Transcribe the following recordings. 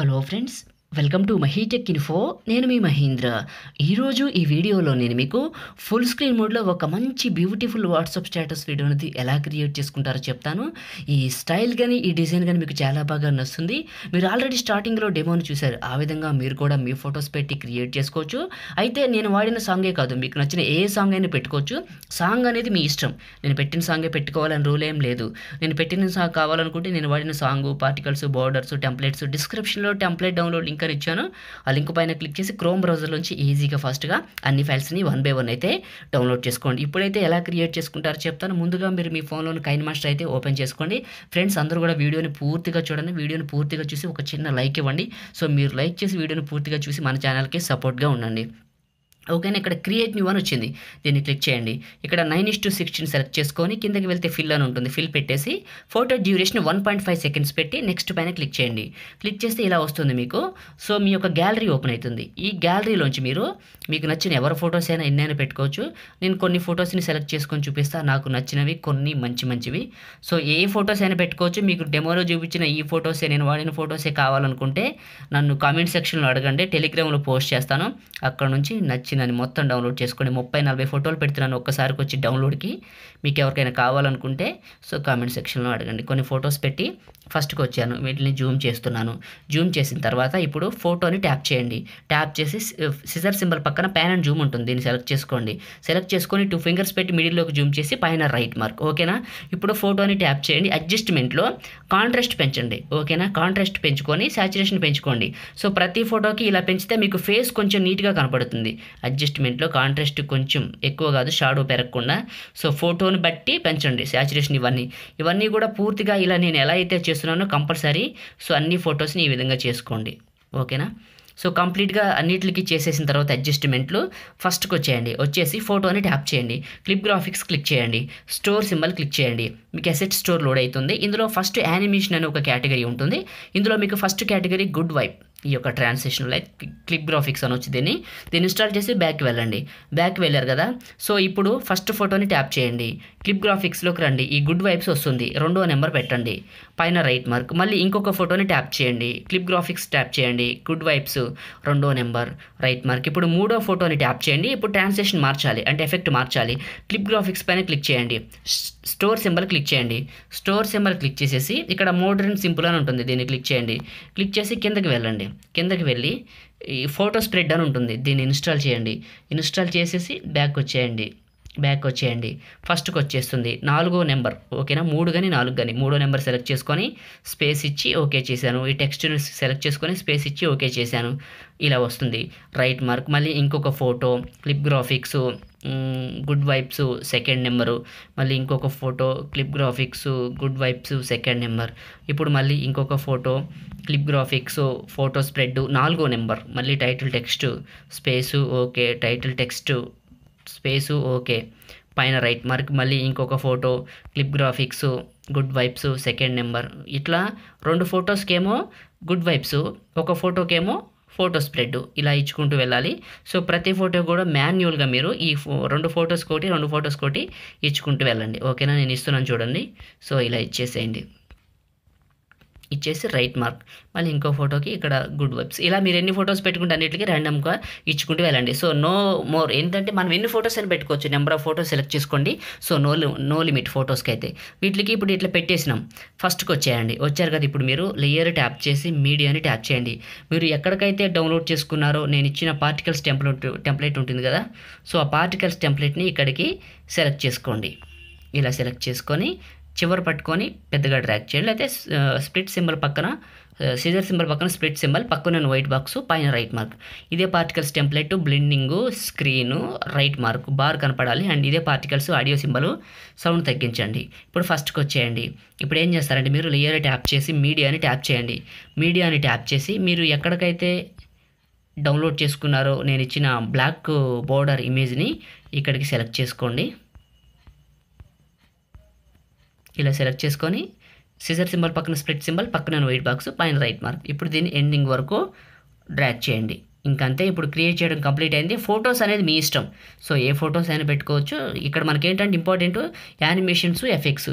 hello friends welcome to Mahitech info నేను మీ మహీంద్ర ఈరోజు ఈ వీడియోలో నేను మీకు ఫుల్ స్క్రీన్ మోడ్లో ఒక మంచి బ్యూటిఫుల్ వాట్సాప్ స్టేటస్ అనేది ఎలా క్రియేట్ చేసుకుంటారో చెప్తాను ఈ స్టైల్ కానీ ఈ డిజైన్ కానీ మీకు చాలా బాగా నచ్చుతుంది మీరు ఆల్రెడీ స్టార్టింగ్లో డెమోని చూశారు ఆ విధంగా మీరు కూడా మీ ఫొటోస్ పెట్టి క్రియేట్ చేసుకోవచ్చు అయితే నేను వాడిన సాంగే కాదు మీకు నచ్చిన ఏ సాంగ్ అయినా పెట్టుకోవచ్చు సాంగ్ అనేది మీ ఇష్టం నేను పెట్టిన సాంగే పెట్టుకోవాలని రూల్ ఏం లేదు నేను పెట్టిన సాంగ్ కావాలనుకుంటే నేను వాడిన సాంగ్ పార్టికల్స్ బోర్డర్స్ టెంప్లెట్స్ డిస్క్రిప్షన్లో టెంప్లెట్ డౌన్లోడ్ లింక్ లింక్ ఇచ్చాను ఆ లింక్ పైన క్లిక్ చేసి క్రోమ్ బ్రౌజర్ నుంచి ఈజీగా ఫాస్ట్గా అన్ని ఫైల్స్ని వన్ బై వన్ అయితే డౌన్లోడ్ చేసుకోండి ఇప్పుడైతే ఎలా క్రియేట్ చేసుకుంటారో చెప్తాను ముందుగా మీరు మీ ఫోన్లోని కైన్ మాస్టర్ అయితే ఓపెన్ చేసుకోండి ఫ్రెండ్స్ అందరూ కూడా వీడియోని పూర్తిగా చూడండి వీడియోని పూర్తిగా చూసి ఒక చిన్న లైక్ ఇవ్వండి సో మీరు లైక్ చేసి వీడియోని పూర్తిగా చూసి మన ఛానల్కి సపోర్ట్గా ఉండండి ఓకేనా ఇక్కడ క్రియేట్ న్యూ అని వచ్చింది దీన్ని క్లిక్ చేయండి ఇక్కడ nine is to sixteen select చేసుకొని కిందకి వెళ్తే ఫిల్ అని ఉంటుంది ఫిల్ పెట్టేసి photo duration one point five seconds పెట్టి నెక్స్ట్ పైన క్లిక్ చేయండి క్లిక్ చేస్తే ఇలా వస్తుంది మీకు సో మీ యొక్క గ్యాలరీ ఓపెన్ అవుతుంది ఈ గ్యాలరీలోంచి మీరు మీకు నచ్చిన ఎవరి ఫొటోస్ అయినా ఎన్నైనా పెట్టుకోవచ్చు నేను కొన్ని ఫొటోస్ని సెలెక్ట్ చేసుకొని చూపిస్తాను నాకు నచ్చినవి కొన్ని మంచి మంచివి సో ఏ ఫొటోస్ అయినా పెట్టుకోవచ్చు మీకు డెమోలో చూపించిన ఈ ఫొటోసే నేను వాడిన ఫొటోసే కావాలనుకుంటే నన్ను కామెంట్ సెక్షన్లో అడగండి టెలిగ్రామ్లో పోస్ట్ చేస్తాను అక్కడ నుంచి నచ్చి నచ్చిందని మొత్తం డౌన్లోడ్ చేసుకోండి ముప్పై నలభై ఫోటోలు పెడుతున్నాను ఒక్కసారికి వచ్చి డౌన్లోడ్కి మీకు ఎవరికైనా కావాలనుకుంటే సో కామెంట్ సెక్షన్లో అడగండి కొన్ని ఫొటోస్ పెట్టి ఫస్ట్కి వచ్చాను వీటిని జూమ్ చేస్తున్నాను జూమ్ చేసిన తర్వాత ఇప్పుడు ఫోటోని ట్యాప్ చేయండి ట్యాప్ చేసి సిజర్ సింబల్ పక్కన ప్యాన్ అండ్ జూమ్ ఉంటుంది దీన్ని సెలెక్ట్ చేసుకోండి సెలెక్ట్ చేసుకొని టూ ఫింగర్స్ పెట్టి మిడిల్లోకి జూమ్ చేసి పైన రైట్ మార్క్ ఓకేనా ఇప్పుడు ఫోటోని ట్యాప్ చేయండి అడ్జస్ట్మెంట్లో కాంట్రాస్ట్ పెంచండి ఓకేనా కాంట్రాస్ట్ పెంచుకొని సాచురేషన్ పెంచుకోండి సో ప్రతి ఫోటోకి ఇలా పెంచితే మీకు ఫేస్ కొంచెం నీట్గా కనపడుతుంది అడ్జస్ట్మెంట్లో కాంట్రాస్ట్ కొంచెం ఎక్కువ కాదు షాడో పెరగకుండా సో ఫోటోని బట్టి పెంచండి శాచురేషన్ ఇవన్నీ ఇవన్నీ కూడా పూర్తిగా ఇలా నేను ఎలా అయితే చేస్తున్నానో కంపల్సరీ సో అన్ని ఫొటోస్ని ఈ విధంగా చేసుకోండి ఓకేనా సో కంప్లీట్గా అన్నిటికి చేసేసిన తర్వాత అడ్జస్ట్మెంట్లు ఫస్ట్కి వచ్చేయండి వచ్చేసి ఫోటోని ట్యాప్ చేయండి క్లిప్ గ్రాఫిక్స్ క్లిక్ చేయండి స్టోర్ సింబల్ క్లిక్ చేయండి మీకు అసెట్ స్టోర్ లోడ్ అవుతుంది ఇందులో ఫస్ట్ యానిమేషన్ అనే ఒక కేటగిరీ ఉంటుంది ఇందులో మీకు ఫస్ట్ కేటగిరీ గుడ్ వైప్ ఈ యొక్క ట్రాన్సిషన్ లైక్ క్లిప్ గ్రాఫిక్స్ అని వచ్చి దీన్ని దీన్ని ఇన్స్టాల్ చేసి బ్యాక్ వెళ్ళండి బ్యాక్ వెళ్ళారు కదా సో ఇప్పుడు ఫస్ట్ ఫోటోని ట్యాప్ చేయండి క్లిప్ గ్రాఫిక్స్లోకి రండి ఈ గుడ్ వైబ్స్ వస్తుంది రెండో నెంబర్ పెట్టండి పైన రైట్ మార్క్ మళ్ళీ ఇంకొక ఫోటోని ట్యాప్ చేయండి క్లిప్ గ్రాఫిక్స్ ట్యాప్ చేయండి గుడ్ వైబ్స్ రెండో నెంబర్ రైట్ మార్క్ ఇప్పుడు మూడో ఫోటోని ట్యాప్ చేయండి ఇప్పుడు ట్రాన్స్లేషన్ మార్చాలి అంటే ఎఫెక్ట్ మార్చాలి క్లిప్ గ్రాఫిక్స్ పైన క్లిక్ చేయండి స్టోర్ సింబల్ క్లిక్ చేయండి స్టోర్ సింబల్ క్లిక్ చేసేసి ఇక్కడ మోడర్న్ సింపుల్ అని ఉంటుంది దీన్ని క్లిక్ చేయండి క్లిక్ చేసి కిందకి వెళ్ళండి కిందకి వెళ్ళి ఈ ఫోటో స్ప్రెడ్ అని ఉంటుంది దీన్ని ఇన్స్టాల్ చేయండి ఇన్స్టాల్ చేసేసి బ్యాక్ వచ్చేయండి బ్యాక్ వచ్చేయండి ఫస్ట్కి వచ్చేస్తుంది నాలుగో నెంబర్ ఓకేనా మూడు కానీ నాలుగు కానీ మూడో నెంబర్ సెలెక్ట్ చేసుకొని స్పేస్ ఇచ్చి ఓకే చేశాను ఈ టెక్స్ట్ని సెలెక్ట్ చేసుకొని స్పేస్ ఇచ్చి ఓకే చేశాను ఇలా వస్తుంది రైట్ మార్క్ మళ్ళీ ఇంకొక photo clip graphics good vibes second number మళ్ళీ ఇంకొక photo clip graphics good vibes second number ఇప్పుడు మళ్ళీ ఇంకొక photo clip graphics photo spread నాలుగో నెంబర్ మళ్ళీ title text space okay title text space okay పైన రైట్ మార్క్ మళ్ళీ ఇంకొక photo clip graphics good vibes second number ఇట్లా రెండు ఫొటోస్కేమో గుడ్ వైబ్స్ ఒక ఫోటోకేమో ఫోటో స్ప్రెడ్ ఇలా ఇచ్చుకుంటూ వెళ్ళాలి సో ప్రతి ఫోటో కూడా మాన్యువల్గా మీరు ఈ రెండు ఫొటోస్ కోటి రెండు ఫొటోస్ కోటి ఇచ్చుకుంటూ వెళ్ళండి ఓకేనా నేను ఇస్తున్నాను చూడండి సో ఇలా ఇచ్చేసేయండి ఇచ్చేసి రైట్ మార్క్ మళ్ళీ ఇంకో ఫోటోకి ఇక్కడ గుడ్ వైబ్స్ ఇలా మీరు ఎన్ని ఫొటోస్ పెట్టుకుంటే అన్నిటికీ ర్యాండమ్గా ఇచ్చుకుంటూ వెళ్ళండి సో నో మోర్ ఏంటంటే మనం ఎన్ని ఫొటోస్ అని పెట్టుకోవచ్చు నెంబర్ ఆఫ్ ఫోటోస్ సెలెక్ట్ చేసుకోండి సో నో నో లిమిట్ ఫొటోస్కి అయితే వీటికి ఇప్పుడు ఇట్లా పెట్టేసినాం ఫస్ట్కి వచ్చేయండి వచ్చారు కదా ఇప్పుడు మీరు లేయర్ ట్యాప్ చేసి మీడియాని ట్యాప్ చేయండి మీరు ఎక్కడికైతే డౌన్లోడ్ చేసుకున్నారో నేను ఇచ్చిన పార్టికల్స్ టెంప్లెట్ టెంప్లెట్ ఉంటుంది కదా సో ఆ పార్టికల్స్ టెంప్లెట్ని ఇక్కడికి సెలెక్ట్ చేసుకోండి ఇలా సెలెక్ట్ చేసుకొని చివర పట్టుకొని పెద్దగా డ్రాక్ చేయండి అయితే స్ప్లిట్ సింబల్ పక్కన సీజర్ సింబల్ పక్కన స్ప్లిట్ సింబల్ పక్కన వైట్ బాక్స్ పైన రైట్ మార్క్ ఇదే particles template blending screen right mark bar కనపడాలి అండ్ ఇదే పార్టికల్స్ ఆడియో సింబల్ సౌండ్ తగ్గించండి ఇప్పుడు ఫస్ట్కి వచ్చేయండి ఇప్పుడు ఏం చేస్తారంటే మీరు లేయర్ ట్యాప్ చేసి మీడియాని ట్యాప్ చేయండి మీడియాని ట్యాప్ చేసి మీరు ఎక్కడికైతే డౌన్లోడ్ చేసుకున్నారో నేను ఇచ్చిన బ్లాక్ బోర్డర్ ఇమేజ్ని ఇక్కడికి సెలెక్ట్ చేసుకోండి ఇలా సెలెక్ట్ చేసుకొని సిజర్ సింబల్ పక్కన స్ప్లిట్ సింబల్ పక్కన వైట్ బాక్స్ పైన రైట్ మార్క్ ఇప్పుడు దీన్ని ఎండింగ్ వరకు డ్రాక్ చేయండి ఇంకంతే ఇప్పుడు క్రియేట్ చేయడం కంప్లీట్ అయింది ఫొటోస్ అనేది మీ ఇష్టం సో ఏ ఫొటోస్ అయినా పెట్టుకోవచ్చు ఇక్కడ మనకి ఏంటంటే ఇంపార్టెంట్ యానిమేషన్స్ ఎఫెక్ట్స్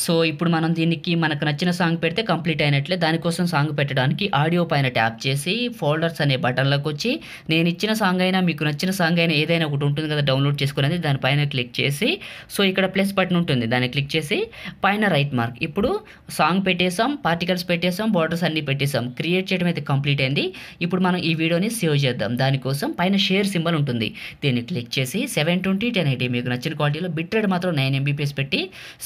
సో ఇప్పుడు మనం దీనికి మనకు నచ్చిన సాంగ్ పెడితే కంప్లీట్ అయినట్లే దానికోసం సాంగ్ పెట్టడానికి ఆడియో పైన ట్యాప్ చేసి ఫోల్డర్స్ అనే బటన్లోకి వచ్చి నేను ఇచ్చిన సాంగ్ అయినా మీకు నచ్చిన సాంగ్ అయినా ఏదైనా ఒకటి ఉంటుంది కదా డౌన్లోడ్ చేసుకునేది దానిపైన క్లిక్ చేసి సో ఇక్కడ ప్లస్ బటన్ ఉంటుంది దాన్ని క్లిక్ చేసి పైన రైట్ మార్క్ ఇప్పుడు సాంగ్ పెట్టేసాం పార్టికల్స్ పెట్టేసాం బోర్డర్స్ అన్నీ పెట్టేసాం క్రియేట్ చేయడం అయితే కంప్లీట్ అయింది ఇప్పుడు మనం ఈ వీడియోని సేవ్ చేద్దాం దానికోసం పైన షేర్ సింబల్ ఉంటుంది దీన్ని క్లిక్ చేసి సెవెన్ ట్వంటీ టెన్ ఎయిటీ మీకు నచ్చిన క్వాలిటీలో బిట్రేడ్ మాత్రం నైన్ ఎంబీపీఎస్ పెట్టి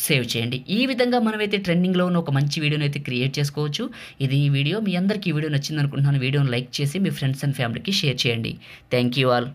సేవ్ చేయండి ఈ విధంగా మనమైతే ట్రెండింగ్లో ఉన్న ఒక మంచి వీడియోని అయితే క్రియేట్ చేసుకోవచ్చు ఇది ఈ వీడియో మీ అందరికీ ఈ వీడియో నచ్చిందనుకుంటున్నాను వీడియోని లైక్ చేసి మీ ఫ్రెండ్స్ అండ్ ఫ్యామిలీకి షేర్ చేయండి థ్యాంక్ యూ ఆల్